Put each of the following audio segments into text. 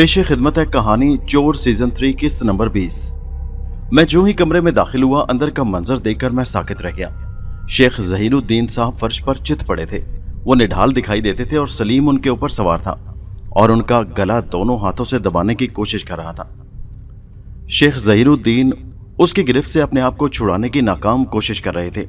पेश खिदमत है कहानी चोर सीजन थ्री किस्त नंबर बीस मैं जो ही कमरे में दाखिल हुआ अंदर का मंजर देखकर मैं साकित रह गया शेख जहीरुद्दीन साहब फर्श पर चित पड़े थे वो निढाल दिखाई देते थे और सलीम उनके ऊपर सवार था और उनका गला दोनों हाथों से दबाने की कोशिश कर रहा था शेख जहीरुद्दीन उसकी गिरफ्त से अपने आप को छुड़ाने की नाकाम कोशिश कर रहे थे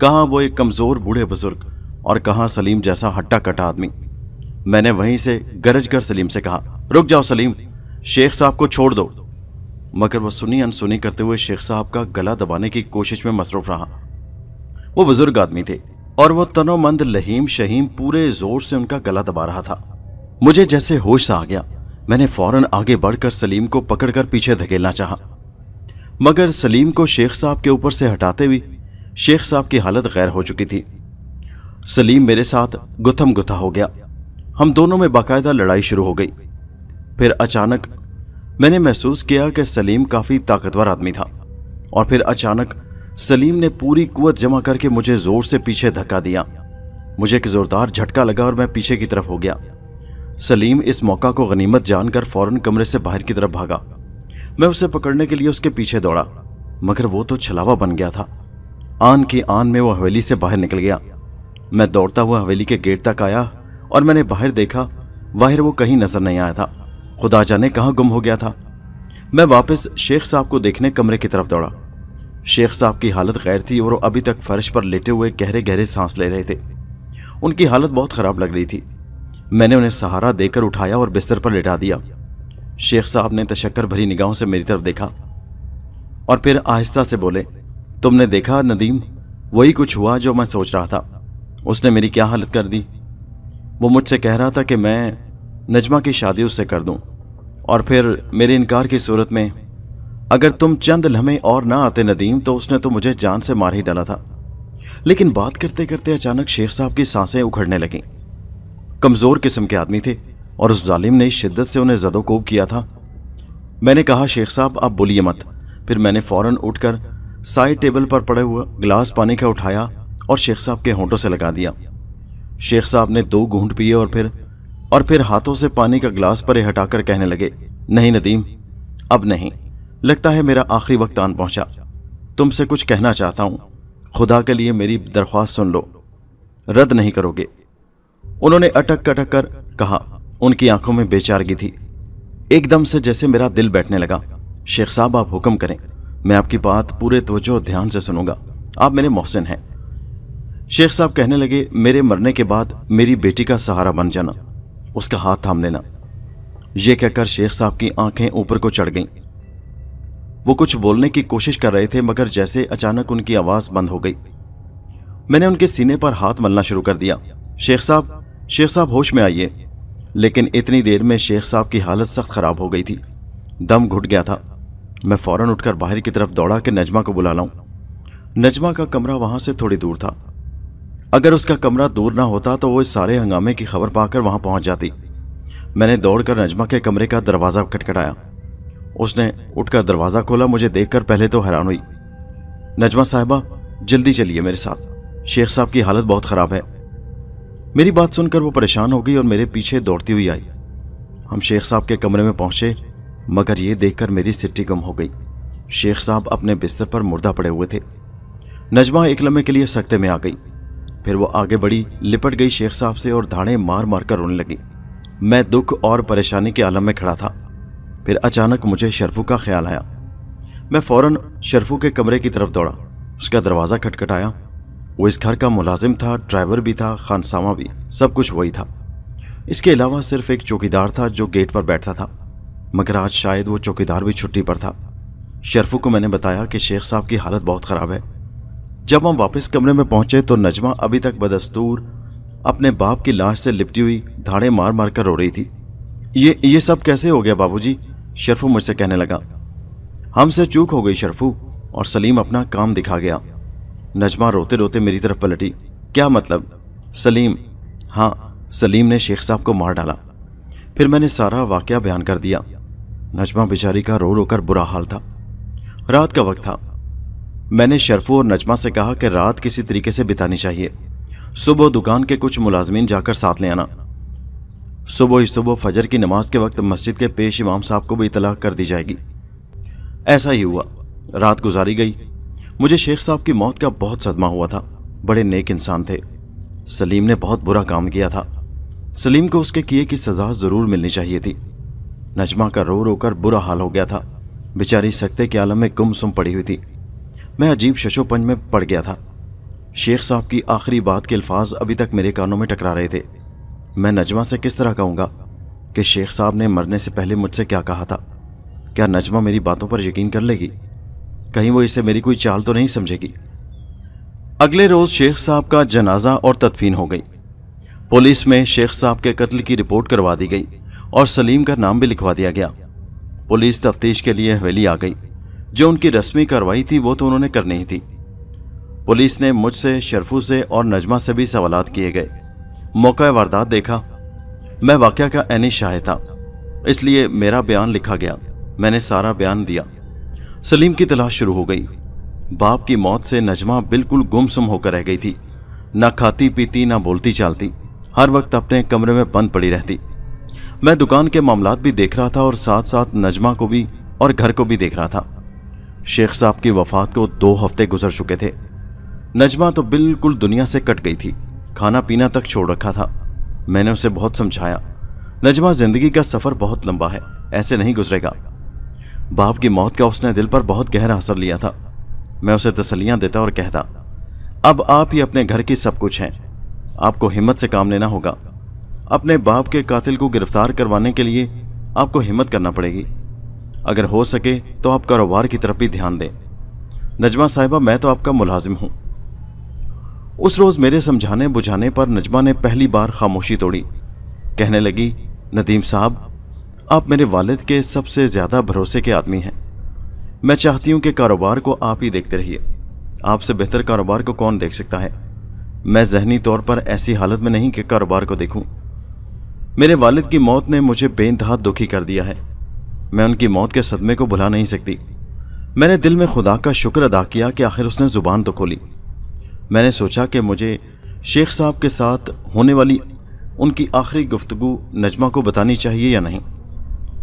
कहा वो एक कमजोर बूढ़े बुजुर्ग और कहा सलीम जैसा हट्टा कट्टा आदमी मैंने वहीं से गरज कर सलीम से कहा रुक जाओ सलीम शेख साहब को छोड़ दो मगर वह सुनी अनसुनी करते हुए शेख साहब का गला दबाने की कोशिश में मसरूफ रहा वो बुजुर्ग आदमी थे और वह तनोमंद लहीम शहीम पूरे जोर से उनका गला दबा रहा था मुझे जैसे होश सा आ गया मैंने फौरन आगे बढ़कर सलीम को पकड़कर पीछे धकेलना चाहा मगर सलीम को शेख साहब के ऊपर से हटाते हुए शेख साहब की हालत गैर हो चुकी थी सलीम मेरे साथ गुथम गुथा हो गया हम दोनों में बाकायदा लड़ाई शुरू हो गई फिर अचानक मैंने महसूस किया कि सलीम काफ़ी ताकतवर आदमी था और फिर अचानक सलीम ने पूरी कुत जमा करके मुझे ज़ोर से पीछे धक्का दिया मुझे एक ज़ोरदार झटका लगा और मैं पीछे की तरफ हो गया सलीम इस मौका को गनीमत जानकर फौरन कमरे से बाहर की तरफ भागा मैं उसे पकड़ने के लिए उसके पीछे दौड़ा मगर वो तो छलावा बन गया था आन की आन में वो हवेली से बाहर निकल गया मैं दौड़ता हुआ हवेली के गेट तक आया और मैंने बाहर देखा बाहर वो कहीं नजर नहीं आया था खुदा जाने कहाँ गुम हो गया था मैं वापस शेख साहब को देखने कमरे की तरफ दौड़ा शेख साहब की हालत गैर थी और वो अभी तक फर्श पर लेटे हुए गहरे गहरे सांस ले रहे थे उनकी हालत बहुत ख़राब लग रही थी मैंने उन्हें सहारा देकर उठाया और बिस्तर पर लेटा दिया शेख साहब ने तशक्कर भरी निगाहों से मेरी तरफ देखा और फिर आहिस्ता से बोले तुमने देखा नदीम वही कुछ हुआ जो मैं सोच रहा था उसने मेरी क्या हालत कर दी वो मुझसे कह रहा था कि मैं नजमा की शादी उससे कर दूं और फिर मेरे इनकार की सूरत में अगर तुम चंद लम्हे और ना आते नदीम तो उसने तो मुझे जान से मार ही डाला था लेकिन बात करते करते अचानक शेख साहब की सांसें उखड़ने लगीं कमज़ोर किस्म के आदमी थे और उस जालिम ने शिद्दत से उन्हें जदोकोब किया था मैंने कहा शेख साहब आप बोलिए मत फिर मैंने फ़ौरन उठकर साइड टेबल पर पड़े हुए गिलास पानी का उठाया और शेख साहब के होंठों से लगा दिया शेख साहब ने दो घूंट पिए और फिर और फिर हाथों से पानी का गिलास परे हटाकर कहने लगे नहीं नदीम अब नहीं लगता है मेरा आखिरी वक्त आन पहुंचा तुमसे कुछ कहना चाहता हूं खुदा के लिए मेरी दरख्वास्त सुन लो रद्द नहीं करोगे उन्होंने अटक कटक कर कहा उनकी आंखों में बेचारगी थी एकदम से जैसे मेरा दिल बैठने लगा शेख साहब आप हुक्म करें मैं आपकी बात पूरे तवज्जो ध्यान से सुनूंगा आप मेरे मोहसिन हैं शेख साहब कहने लगे मेरे मरने के बाद मेरी बेटी का सहारा बन जाना उसका हाथ थाम लेना यह कहकर शेख साहब की आंखें ऊपर को चढ़ गईं वो कुछ बोलने की कोशिश कर रहे थे मगर जैसे अचानक उनकी आवाज़ बंद हो गई मैंने उनके सीने पर हाथ मलना शुरू कर दिया शेख साहब शेख साहब होश में आइए लेकिन इतनी देर में शेख साहब की हालत सख्त ख़राब हो गई थी दम घुट गया था मैं फ़ौरन उठकर बाहर की तरफ दौड़ा कि नजमा को बुला लाऊं। नजमा का कमरा वहाँ से थोड़ी दूर था अगर उसका कमरा दूर ना होता तो वो इस सारे हंगामे की खबर पाकर वहाँ पहुँच जाती मैंने दौड़कर नजमा के कमरे का दरवाज़ा खटखटाया उसने उठकर दरवाज़ा खोला मुझे देखकर पहले तो हैरान हुई नजमा साहबा जल्दी चलिए मेरे साथ शेख साहब की हालत बहुत ख़राब है मेरी बात सुनकर वो परेशान हो गई और मेरे पीछे दौड़ती हुई आई हम शेख साहब के कमरे में पहुंचे मगर ये देखकर मेरी सिट्टी गम हो गई शेख साहब अपने बिस्तर पर मुर्दा पड़े हुए थे नजमा एक लम्हे के लिए सख्ते में आ गई फिर वो आगे बढ़ी लिपट गई शेख साहब से और धाड़े मार मार कर रोने लगी मैं दुख और परेशानी के आलम में खड़ा था फिर अचानक मुझे शरफू का ख्याल आया मैं फौरन शरफू के कमरे की तरफ दौड़ा उसका दरवाज़ा खटखटाया वो इस घर का मुलाजिम था ड्राइवर भी था खानसामा भी सब कुछ वही था इसके अलावा सिर्फ एक चौकीदार था जो गेट पर बैठता था मगर आज शायद वो चौकीदार भी छुट्टी पर था शरफू को मैंने बताया कि शेख साहब की हालत बहुत ख़राब है जब हम वापस कमरे में पहुंचे तो नजमा अभी तक बदस्तूर अपने बाप की लाश से लिपटी हुई धाड़े मार मार कर रो रही थी ये ये सब कैसे हो गया जी शरफू मुझसे कहने लगा हमसे चूक हो गई शरफू और सलीम अपना काम दिखा गया नजमा रोते रोते मेरी तरफ पलटी क्या मतलब सलीम हाँ सलीम ने शेख साहब को मार डाला फिर मैंने सारा वाक़ बयान कर दिया नजमा बेचारी का रो रो कर बुरा हाल था रात का वक्त था मैंने शरफू और नजमा से कहा कि रात किसी तरीके से बितानी चाहिए सुबह दुकान के कुछ मुलाजमीन जाकर साथ ले आना सुबह ही सुबह फजर की नमाज के वक्त मस्जिद के पेश इमाम साहब को भी इतलाह कर दी जाएगी ऐसा ही हुआ रात गुजारी गई मुझे शेख साहब की मौत का बहुत सदमा हुआ था बड़े नेक इंसान थे सलीम ने बहुत बुरा काम किया था सलीम को उसके किए की सजा ज़रूर मिलनी चाहिए थी नजमा का रो रो कर बुरा हाल हो गया था बेचारी सकते के आलम में गुमसुम सुम पड़ी हुई थी मैं अजीब शशोपंज में पड़ गया था शेख साहब की आखिरी बात के अल्फाज अभी तक मेरे कानों में टकरा रहे थे मैं नजमा से किस तरह कहूँगा कि शेख साहब ने मरने से पहले मुझसे क्या कहा था क्या नजमा मेरी बातों पर यकीन कर लेगी कहीं वो इसे मेरी कोई चाल तो नहीं समझेगी अगले रोज़ शेख साहब का जनाजा और तदफीन हो गई पुलिस में शेख साहब के कत्ल की रिपोर्ट करवा दी गई और सलीम का नाम भी लिखवा दिया गया पुलिस तफ्तीश के लिए हवेली आ गई जो उनकी रस्मी कार्रवाई थी वो तो उन्होंने करनी ही थी पुलिस ने मुझसे शरफू से और नजमा से भी सवाल किए गए मौका वारदात देखा मैं वाक़ का ऐनी शाह था इसलिए मेरा बयान लिखा गया मैंने सारा बयान दिया सलीम की तलाश शुरू हो गई बाप की मौत से नजमा बिल्कुल गुमसुम होकर रह गई थी ना खाती पीती ना बोलती चालती हर वक्त अपने कमरे में बंद पड़ी रहती मैं दुकान के मामला भी देख रहा था और साथ साथ नजमा को भी और घर को भी देख रहा था शेख साहब की वफात को दो हफ्ते गुजर चुके थे नजमा तो बिल्कुल दुनिया से कट गई थी खाना पीना तक छोड़ रखा था मैंने उसे बहुत समझाया नजमा जिंदगी का सफ़र बहुत लंबा है ऐसे नहीं गुजरेगा बाप की मौत का उसने दिल पर बहुत गहरा असर लिया था मैं उसे तसलियाँ देता और कहता अब आप ही अपने घर की सब कुछ हैं आपको हिम्मत से काम लेना होगा अपने बाप के कातिल को गिरफ्तार करवाने के लिए आपको हिम्मत करना पड़ेगी अगर हो सके तो आप कारोबार की तरफ भी ध्यान दें नजमा साहिबा मैं तो आपका मुलाजिम हूँ उस रोज़ मेरे समझाने बुझाने पर नजमा ने पहली बार खामोशी तोड़ी कहने लगी नदीम साहब आप मेरे वालिद के सबसे ज़्यादा भरोसे के आदमी हैं मैं चाहती हूँ कि कारोबार को आप ही देखते रहिए आपसे बेहतर कारोबार को कौन देख सकता है मैं जहनी तौर पर ऐसी हालत में नहीं कि कारोबार को देखूं। मेरे वालिद की मौत ने मुझे बेनतहा दुखी कर दिया है मैं उनकी मौत के सदमे को भुला नहीं सकती मैंने दिल में खुदा का शुक्र अदा किया कि आखिर उसने ज़ुबान तो खोली मैंने सोचा कि मुझे शेख साहब के साथ होने वाली उनकी आखिरी गुफ्तगु नजमा को बतानी चाहिए या नहीं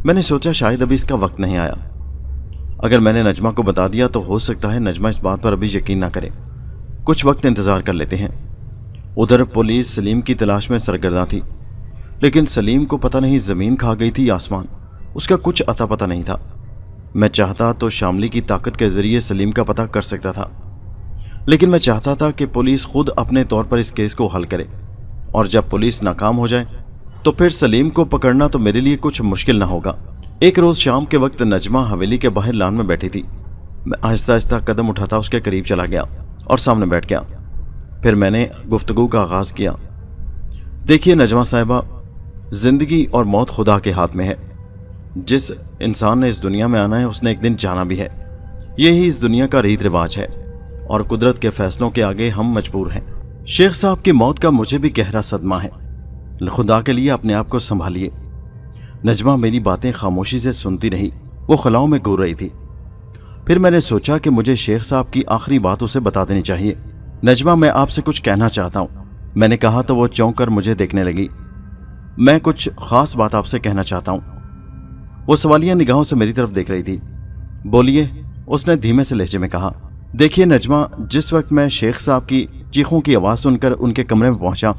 मैंने सोचा शायद अभी इसका वक्त नहीं आया अगर मैंने नजमा को बता दिया तो हो सकता है नजमा इस बात पर अभी यकीन ना करे कुछ वक्त इंतज़ार कर लेते हैं उधर पुलिस सलीम की तलाश में सरगर्दा थी लेकिन सलीम को पता नहीं ज़मीन खा गई थी आसमान उसका कुछ अता पता नहीं था मैं चाहता तो शामली की ताकत के ज़रिए सलीम का पता कर सकता था लेकिन मैं चाहता था कि पुलिस खुद अपने तौर पर इस केस को हल करे और जब पुलिस नाकाम हो जाए तो फिर सलीम को पकड़ना तो मेरे लिए कुछ मुश्किल ना होगा एक रोज़ शाम के वक्त नजमा हवेली के बाहर लान में बैठी थी मैं आहिस्ता आहिस्ता कदम उठाता उसके करीब चला गया और सामने बैठ गया फिर मैंने गुफ्तगु का आगाज़ किया देखिए नजमा साहिबा ज़िंदगी और मौत खुदा के हाथ में है जिस इंसान ने इस दुनिया में आना है उसने एक दिन जाना भी है यही इस दुनिया का रीत रिवाज है और कुदरत के फैसलों के आगे हम मजबूर हैं शेख साहब की मौत का मुझे भी गहरा सदमा है खुदा के लिए अपने आप को संभालिए नजमा मेरी बातें खामोशी से सुनती रही वो खलाओं में घूर रही थी फिर मैंने सोचा कि मुझे शेख साहब की आखिरी बात उसे बता देनी चाहिए नजमा मैं आपसे कुछ कहना चाहता हूँ मैंने कहा तो वो चौंक कर मुझे देखने लगी मैं कुछ खास बात आपसे कहना चाहता हूँ वो सवालिया निगाहों से मेरी तरफ देख रही थी बोलिए उसने धीमे से लहजे में कहा देखिए नजमा जिस वक्त मैं शेख साहब की चीखों की आवाज़ सुनकर उनके कमरे में पहुंचा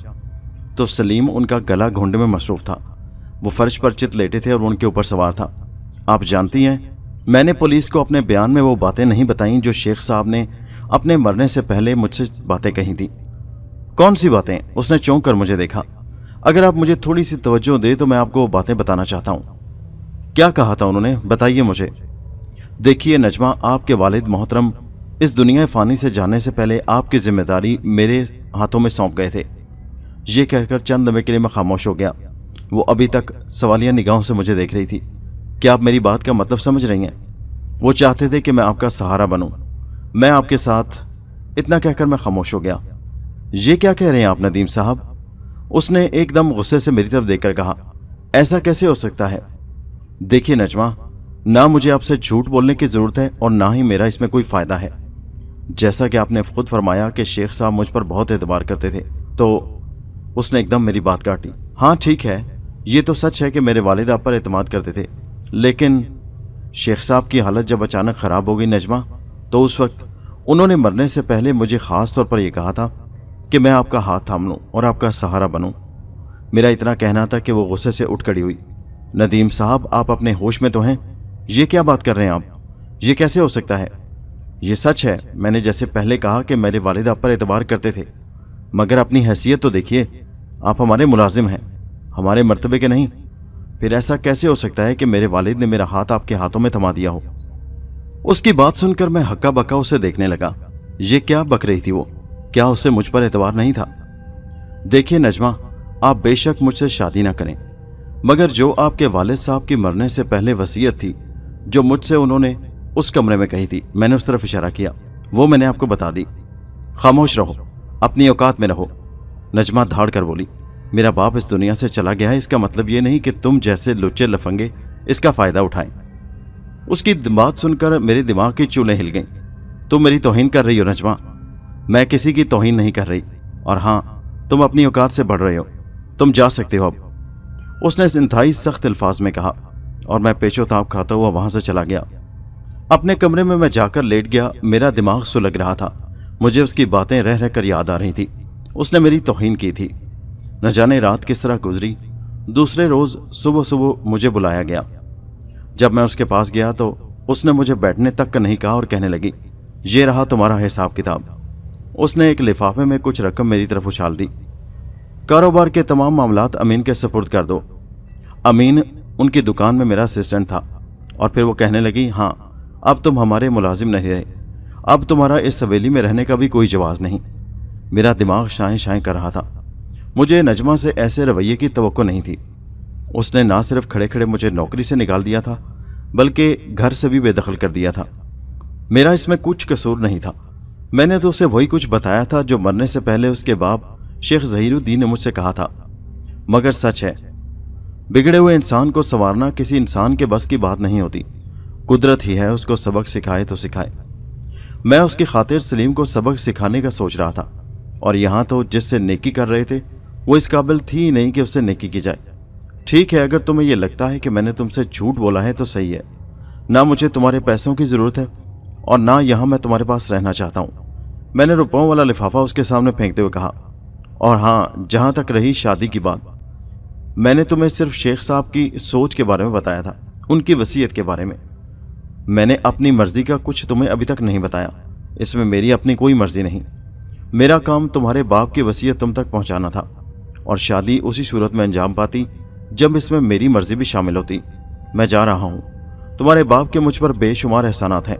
तो सलीम उनका गला घोंडे में मसरूफ था वो फर्श पर चित लेटे थे और उनके ऊपर सवार था आप जानती हैं मैंने पुलिस को अपने बयान में वो बातें नहीं बताईं जो शेख साहब ने अपने मरने से पहले मुझसे बातें कही थी कौन सी बातें उसने चौंक कर मुझे देखा अगर आप मुझे थोड़ी सी तवज्जो दे तो मैं आपको बातें बताना चाहता हूँ क्या कहा था उन्होंने बताइए मुझे देखिए नजमा आपके वालिद मोहतरम इस दुनिया फ़ानी से जाने से पहले आपकी ज़िम्मेदारी मेरे हाथों में सौंप गए थे ये कहकर चंद में के लिए मैं खामोश हो गया वो अभी तक सवालिया निगाहों से मुझे देख रही थी क्या आप मेरी बात का मतलब समझ रही हैं वो चाहते थे कि मैं आपका सहारा बनूं मैं आपके साथ इतना कहकर मैं खामोश हो गया ये क्या कह रहे हैं आप नदीम साहब उसने एकदम गुस्से से मेरी तरफ देखकर कहा ऐसा कैसे हो सकता है देखिए नजमा ना मुझे आपसे झूठ बोलने की ज़रूरत है और ना ही मेरा इसमें कोई फ़ायदा है जैसा कि आपने खुद फरमाया कि शेख साहब मुझ पर बहुत एतबार करते थे तो उसने एकदम मेरी बात काटी हाँ ठीक है ये तो सच है कि मेरे वालिद आप पर अतमाद करते थे लेकिन शेख साहब की हालत जब अचानक ख़राब हो गई नजमा तो उस वक्त उन्होंने मरने से पहले मुझे ख़ास तौर पर यह कहा था कि मैं आपका हाथ थाम लूँ और आपका सहारा बनूँ मेरा इतना कहना था कि वो गुस्से से उठ खड़ी हुई नदीम साहब आप अपने होश में तो हैं ये क्या बात कर रहे हैं आप ये कैसे हो सकता है ये सच है मैंने जैसे पहले कहा कि मेरे वालिद आप पर एतबार करते थे मगर अपनी हैसियत तो देखिए आप हमारे मुलाजिम हैं हमारे मरतबे के नहीं फिर ऐसा कैसे हो सकता है कि मेरे वालिद ने मेरा हाथ आपके हाथों में थमा दिया हो उसकी बात सुनकर मैं हक्का बक्का उसे देखने लगा ये क्या बक रही थी वो क्या उसे मुझ पर एतबार नहीं था देखिए नजमा आप बेशक मुझसे शादी ना करें मगर जो आपके वालिद साहब की मरने से पहले वसीयत थी जो मुझसे उन्होंने उस कमरे में कही थी मैंने उस तरफ इशारा किया वो मैंने आपको बता दी खामोश रहो अपनी औकात में रहो नजमा धाड़ कर बोली मेरा बाप इस दुनिया से चला गया है इसका मतलब ये नहीं कि तुम जैसे लुच्चे लफंगे इसका फ़ायदा उठाएं उसकी बात सुनकर मेरे दिमाग की चूलें हिल गईं तुम मेरी तोहिन कर रही हो नजमा मैं किसी की तोहन नहीं कर रही और हाँ तुम अपनी औकात से बढ़ रहे हो तुम जा सकते हो अब उसने इस इंतहाई सख्त अल्फाज में कहा और मैं पेचोताप खाता हुआ वहां से चला गया अपने कमरे में मैं जाकर लेट गया मेरा दिमाग सुलग रहा था मुझे उसकी बातें रह रह कर याद आ रही थी उसने मेरी तोहन की थी न जाने रात किस तरह गुजरी दूसरे रोज़ सुबह सुबह मुझे बुलाया गया जब मैं उसके पास गया तो उसने मुझे बैठने तक का नहीं कहा और कहने लगी ये रहा तुम्हारा हिसाब किताब उसने एक लिफाफे में कुछ रकम मेरी तरफ उछाल दी कारोबार के तमाम मामला अमीन के सपुर्द कर दो अमीन उनकी दुकान में मेरा असिस्टेंट था और फिर वो कहने लगी हाँ अब तुम हमारे मुलाजिम नहीं रहे अब तुम्हारा इस हवेली में रहने का भी कोई जवाब नहीं मेरा दिमाग शाएँ शाएँ कर रहा था मुझे नजमा से ऐसे रवैये की तो नहीं थी उसने ना सिर्फ खड़े खड़े मुझे नौकरी से निकाल दिया था बल्कि घर से भी बेदखल कर दिया था मेरा इसमें कुछ कसूर नहीं था मैंने तो उसे वही कुछ बताया था जो मरने से पहले उसके बाप शेख जहीरुद्दीन ने मुझसे कहा था मगर सच है बिगड़े हुए इंसान को संवारना किसी इंसान के बस की बात नहीं होती कुदरत ही है उसको सबक सिखाए तो सिखाए मैं उसकी खातिर सलीम को सबक सिखाने का सोच रहा था और यहाँ तो जिससे नेकी कर रहे थे वो इस काबिल थी ही नहीं कि उससे नेकी की जाए ठीक है अगर तुम्हें यह लगता है कि मैंने तुमसे झूठ बोला है तो सही है ना मुझे तुम्हारे पैसों की ज़रूरत है और ना यहाँ मैं तुम्हारे पास रहना चाहता हूँ मैंने रुपयों वाला लिफाफा उसके सामने फेंकते हुए कहा और हाँ जहाँ तक रही शादी की बात मैंने तुम्हें सिर्फ शेख साहब की सोच के बारे में बताया था उनकी वसीयत के बारे में मैंने अपनी मर्ज़ी का कुछ तुम्हें अभी तक नहीं बताया इसमें मेरी अपनी कोई मर्ज़ी नहीं मेरा काम तुम्हारे बाप की वसीयत तुम तक पहुंचाना था और शादी उसी सूरत में अंजाम पाती जब इसमें मेरी मर्ज़ी भी शामिल होती मैं जा रहा हूँ तुम्हारे बाप के मुझ पर बेशुमार एहसानात हैं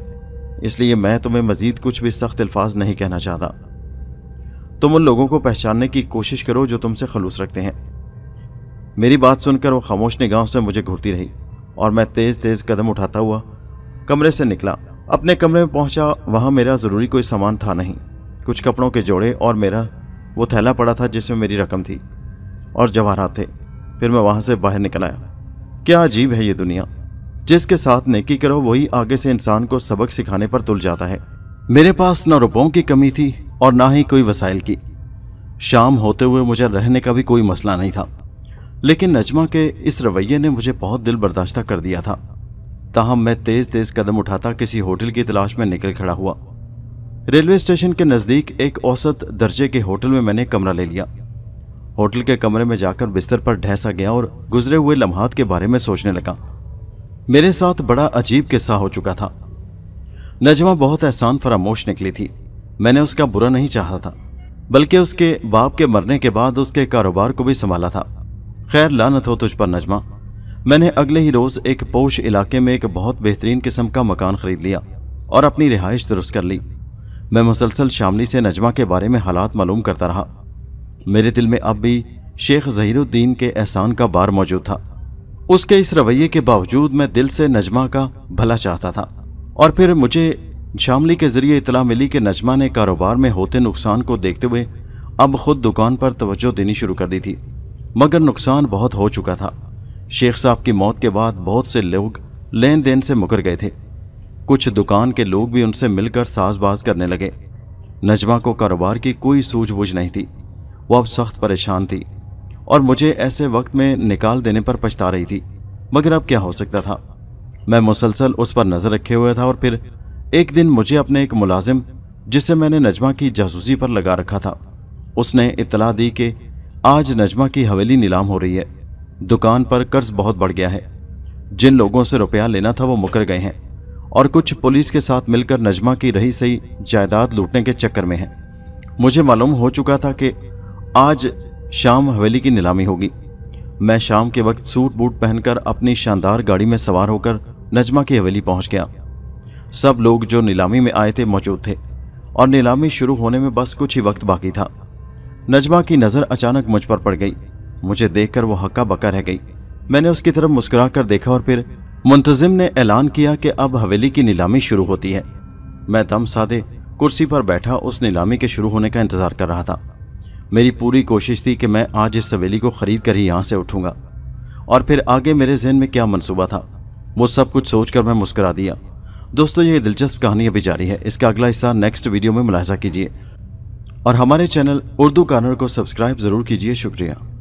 इसलिए मैं तुम्हें मज़ीद कुछ भी सख्त अल्फाज नहीं कहना चाहता तुम उन लोगों को पहचानने की कोशिश करो जो तुमसे खलूस रखते हैं मेरी बात सुनकर वो खामोश निगाहों से मुझे घूरती रही और मैं तेज़ तेज़ कदम उठाता हुआ कमरे से निकला अपने कमरे में पहुंचा वहां मेरा ज़रूरी कोई सामान था नहीं कुछ कपड़ों के जोड़े और मेरा वो थैला पड़ा था जिसमें मेरी रकम थी और जवाहरात थे फिर मैं वहाँ से बाहर निकल आया क्या अजीब है ये दुनिया जिसके साथ नेकी करो वही आगे से इंसान को सबक सिखाने पर तुल जाता है मेरे पास न रुपयों की कमी थी और ना ही कोई वसाइल की शाम होते हुए मुझे रहने का भी कोई मसला नहीं था लेकिन नजमा के इस रवैये ने मुझे बहुत दिल बर्दाश्त कर दिया था ताहम मैं तेज तेज कदम उठाता किसी होटल की तलाश में निकल खड़ा हुआ रेलवे स्टेशन के नज़दीक एक औसत दर्जे के होटल में मैंने कमरा ले लिया होटल के कमरे में जाकर बिस्तर पर ढहसा गया और गुजरे हुए लम्हात के बारे में सोचने लगा मेरे साथ बड़ा अजीब किस्सा हो चुका था नजमा बहुत एहसान फरामोश निकली थी मैंने उसका बुरा नहीं चाहा था बल्कि उसके बाप के मरने के बाद उसके कारोबार को भी संभाला था खैर लानत हो तुझ पर नजमा मैंने अगले ही रोज़ एक पोश इलाके में एक बहुत बेहतरीन किस्म का मकान ख़रीद लिया और अपनी रिहाइश दुरुस्त कर ली मैं मुसलसल शामली से नजमा के बारे में हालात मालूम करता रहा मेरे दिल में अब भी शेख जहीरुद्दीन के एहसान का बार मौजूद था उसके इस रवैये के बावजूद मैं दिल से नजमा का भला चाहता था और फिर मुझे शामली के ज़रिए इतला मिली कि नजमा ने कारोबार में होते नुकसान को देखते हुए अब खुद दुकान पर तवज्जो देनी शुरू कर दी थी मगर नुकसान बहुत हो चुका था शेख साहब की मौत के बाद बहुत से लोग लेन देन से मुकर गए थे कुछ दुकान के लोग भी उनसे मिलकर साजबाज करने लगे नजमा को कारोबार की कोई सूझबूझ नहीं थी वह अब सख्त परेशान थी और मुझे ऐसे वक्त में निकाल देने पर पछता रही थी मगर अब क्या हो सकता था मैं मुसलसल उस पर नज़र रखे हुए था और फिर एक दिन मुझे अपने एक मुलाजिम जिसे मैंने नजमा की जासूसी पर लगा रखा था उसने इतला दी कि आज नजमा की हवेली नीलाम हो रही है दुकान पर कर्ज बहुत बढ़ गया है जिन लोगों से रुपया लेना था वो मुकर गए हैं और कुछ पुलिस के साथ मिलकर नजमा की रही सही जायदाद लूटने के चक्कर में है मुझे मालूम हो चुका था कि आज शाम हवेली की नीलामी होगी मैं शाम के वक्त सूट बूट पहनकर अपनी शानदार गाड़ी में सवार होकर नजमा की हवेली पहुंच गया सब लोग जो नीलामी में आए थे मौजूद थे और नीलामी शुरू होने में बस कुछ ही वक्त बाकी था नजमा की नज़र अचानक मुझ पर पड़ गई मुझे देखकर वो हक्का बक्का रह गई मैंने उसकी तरफ मुस्कुरा कर देखा और फिर मुंतजिम ने ऐलान किया कि अब हवेली की नीलामी शुरू होती है मैं दम सादे कुर्सी पर बैठा उस नीलामी के शुरू होने का इंतज़ार कर रहा था मेरी पूरी कोशिश थी कि मैं आज इस हवेली को खरीद कर ही यहाँ से उठूँगा और फिर आगे मेरे जहन में क्या मनसूबा था वो सब कुछ सोचकर मैं मुस्करा दिया दोस्तों ये दिलचस्प कहानी अभी जारी है इसका अगला हिस्सा नेक्स्ट वीडियो में मुलाजा कीजिए और हमारे चैनल उर्दू कॉर्नर को सब्सक्राइब ज़रूर कीजिए शुक्रिया